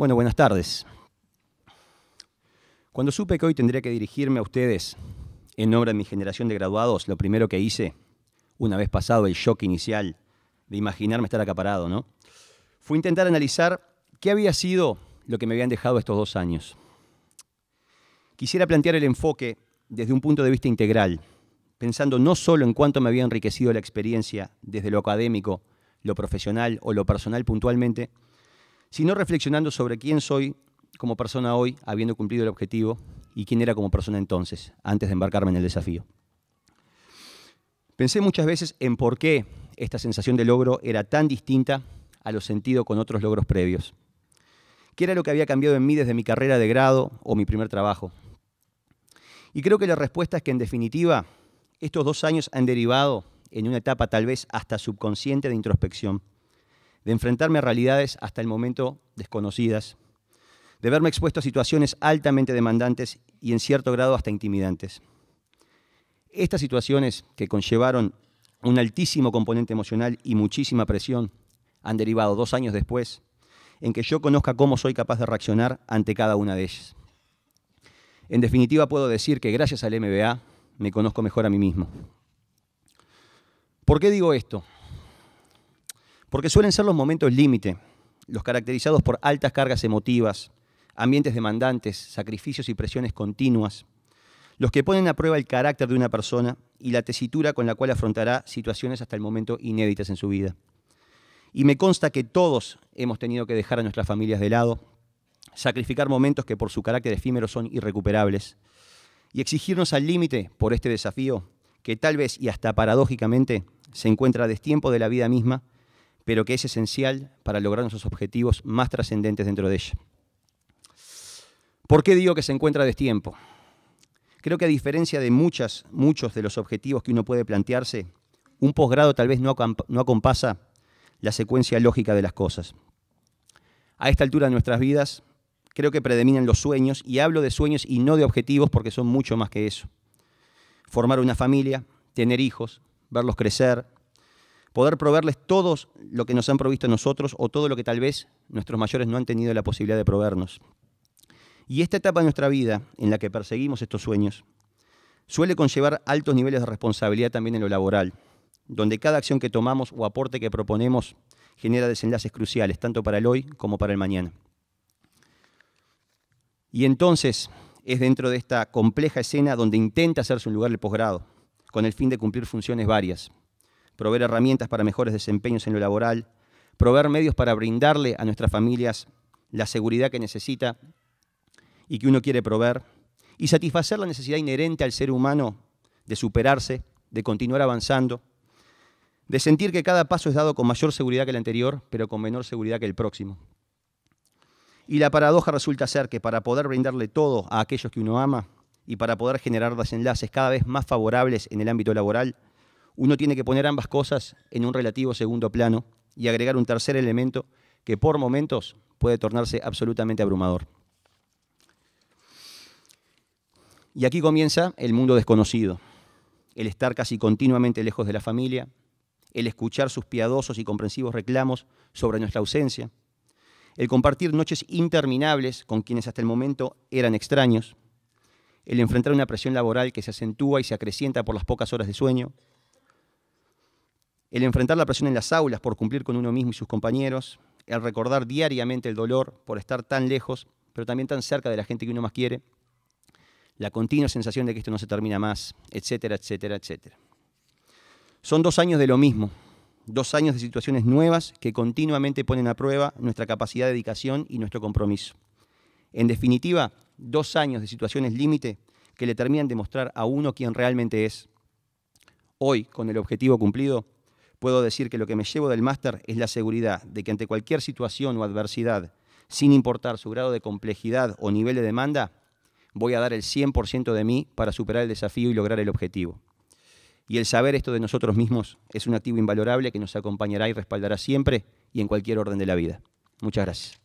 Bueno, buenas tardes. Cuando supe que hoy tendría que dirigirme a ustedes en nombre de mi generación de graduados, lo primero que hice, una vez pasado el shock inicial de imaginarme estar acaparado, ¿no? Fue intentar analizar qué había sido lo que me habían dejado estos dos años. Quisiera plantear el enfoque desde un punto de vista integral, pensando no solo en cuánto me había enriquecido la experiencia desde lo académico, lo profesional o lo personal puntualmente, sino reflexionando sobre quién soy como persona hoy, habiendo cumplido el objetivo, y quién era como persona entonces, antes de embarcarme en el desafío. Pensé muchas veces en por qué esta sensación de logro era tan distinta a lo sentido con otros logros previos. ¿Qué era lo que había cambiado en mí desde mi carrera de grado o mi primer trabajo? Y creo que la respuesta es que en definitiva estos dos años han derivado en una etapa tal vez hasta subconsciente de introspección de enfrentarme a realidades hasta el momento desconocidas, de verme expuesto a situaciones altamente demandantes y en cierto grado hasta intimidantes. Estas situaciones que conllevaron un altísimo componente emocional y muchísima presión han derivado dos años después en que yo conozca cómo soy capaz de reaccionar ante cada una de ellas. En definitiva, puedo decir que gracias al MBA me conozco mejor a mí mismo. ¿Por qué digo esto? porque suelen ser los momentos límite, los caracterizados por altas cargas emotivas, ambientes demandantes, sacrificios y presiones continuas, los que ponen a prueba el carácter de una persona y la tesitura con la cual afrontará situaciones hasta el momento inéditas en su vida. Y me consta que todos hemos tenido que dejar a nuestras familias de lado, sacrificar momentos que por su carácter efímero son irrecuperables, y exigirnos al límite por este desafío que tal vez y hasta paradójicamente se encuentra a destiempo de la vida misma pero que es esencial para lograr nuestros objetivos más trascendentes dentro de ella. ¿Por qué digo que se encuentra a destiempo? Creo que a diferencia de muchas, muchos de los objetivos que uno puede plantearse, un posgrado tal vez no, no acompasa la secuencia lógica de las cosas. A esta altura de nuestras vidas, creo que predominan los sueños, y hablo de sueños y no de objetivos porque son mucho más que eso. Formar una familia, tener hijos, verlos crecer, poder proveerles todo lo que nos han provisto nosotros o todo lo que tal vez nuestros mayores no han tenido la posibilidad de proveernos. Y esta etapa de nuestra vida en la que perseguimos estos sueños suele conllevar altos niveles de responsabilidad también en lo laboral, donde cada acción que tomamos o aporte que proponemos genera desenlaces cruciales, tanto para el hoy como para el mañana. Y entonces es dentro de esta compleja escena donde intenta hacerse un lugar el posgrado, con el fin de cumplir funciones varias, proveer herramientas para mejores desempeños en lo laboral, proveer medios para brindarle a nuestras familias la seguridad que necesita y que uno quiere proveer, y satisfacer la necesidad inherente al ser humano de superarse, de continuar avanzando, de sentir que cada paso es dado con mayor seguridad que el anterior, pero con menor seguridad que el próximo. Y la paradoja resulta ser que para poder brindarle todo a aquellos que uno ama y para poder generar desenlaces cada vez más favorables en el ámbito laboral, uno tiene que poner ambas cosas en un relativo segundo plano y agregar un tercer elemento que por momentos puede tornarse absolutamente abrumador. Y aquí comienza el mundo desconocido, el estar casi continuamente lejos de la familia, el escuchar sus piadosos y comprensivos reclamos sobre nuestra ausencia, el compartir noches interminables con quienes hasta el momento eran extraños, el enfrentar una presión laboral que se acentúa y se acrecienta por las pocas horas de sueño, el enfrentar la presión en las aulas por cumplir con uno mismo y sus compañeros, el recordar diariamente el dolor por estar tan lejos, pero también tan cerca de la gente que uno más quiere, la continua sensación de que esto no se termina más, etcétera, etcétera, etcétera. Son dos años de lo mismo, dos años de situaciones nuevas que continuamente ponen a prueba nuestra capacidad de dedicación y nuestro compromiso. En definitiva, dos años de situaciones límite que le terminan de mostrar a uno quién realmente es. Hoy, con el objetivo cumplido, Puedo decir que lo que me llevo del máster es la seguridad de que ante cualquier situación o adversidad, sin importar su grado de complejidad o nivel de demanda, voy a dar el 100% de mí para superar el desafío y lograr el objetivo. Y el saber esto de nosotros mismos es un activo invalorable que nos acompañará y respaldará siempre y en cualquier orden de la vida. Muchas gracias.